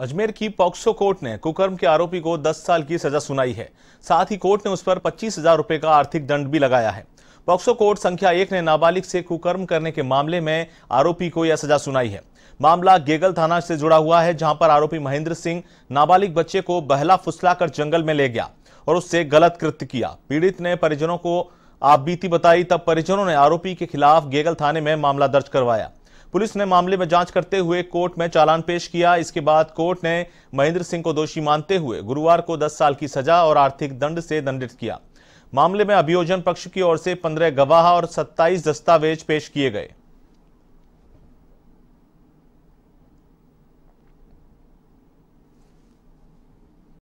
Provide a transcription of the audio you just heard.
अजमेर की POCSO court ने कुकर्म के आरोपी को 10 साल की सजा सुनाई है साथ ही कोर्ट ने उस पर पच्चीस हजार रुपए का आर्थिक दंड भी लगाया है पॉक्सो कोर्ट संख्या एक ने नाबालिग से कुकर्म करने के मामले में आरोपी को यह सजा सुनाई है मामला गेगल थाना से जुड़ा हुआ है जहां पर आरोपी महेंद्र सिंह नाबालिग बच्चे को बहला फुसलाकर जंगल में ले गया और उससे गलत कृत्य किया पीड़ित ने परिजनों को आप बीती बताई तब परिजनों ने आरोपी के खिलाफ गेगल थाने में मामला दर्ज करवाया पुलिस ने मामले में जांच करते हुए कोर्ट में चालान पेश किया इसके बाद कोर्ट ने महेंद्र सिंह को दोषी मानते हुए गुरुवार को दस साल की सजा और आर्थिक दंड से दंडित किया मामले में अभियोजन पक्ष की ओर से पंद्रह गवाह और सत्ताईस दस्तावेज पेश किए गए